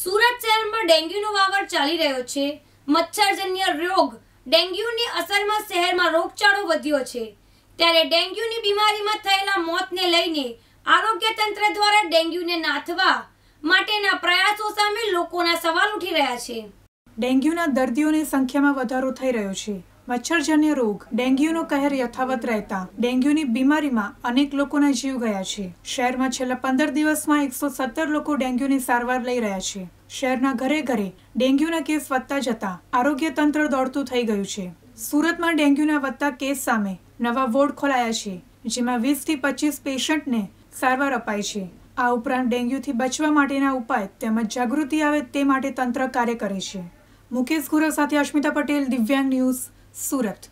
સુરત શહેરમાં ડેન્ગ્યુનો વાવર ચાલી રહ્યો છે મચ્છરજન્ય રોગ ડેન્ગ્યુની અસરમાં શહેરમાં રોગચાળો વધ્યો છે ત્યારે ડેન્ગ્યુની બીમારીમાં થયેલા મોતને લઈને આરોગ્ય તંત્ર દ્વારા ડેન્ગ્યુને નાથવા માટેના પ્રયાસો સામે લોકોના સવાલ ઉઠી રહ્યા છે ડેન્ગ્યુના દર્દીઓની સંખ્યામાં વધારો થઈ રહ્યો છે મચ્છરજન્ય રોગ ડેન્ગ્યુનો કહેર યથાવત રહેતા ડેન્ગ્યુની બીમારીમાં અનેક લોકોના જીવ ગયા છે શહેરમાં છેલ્લા પંદર દિવસમાં એકસો સત્તર લોકો ડેન્ગ્યુની સારવાર લઈ રહ્યા છે શહેરના ઘરે ઘરે ડેન્ગ્યુના કેસ વધતા જતા આરોગ્ય તંત્ર દોડતું થઈ ગયું છે સુરતમાં ડેન્ગ્યુના વધતા કેસ સામે નવા વોર્ડ ખોલાયા છે જેમાં વીસથી પચીસ પેશન્ટને સારવાર અપાય છે આ ઉપરાંત ડેન્ગ્યુથી બચવા માટેના ઉપાય તેમજ જાગૃતિ આવે તે માટે તંત્ર કાર્ય કરે છે મુકેશ ગુરવ સાથે અશ્મિતા પટેલ દિવ્યાંગ ન્યૂઝ સુરત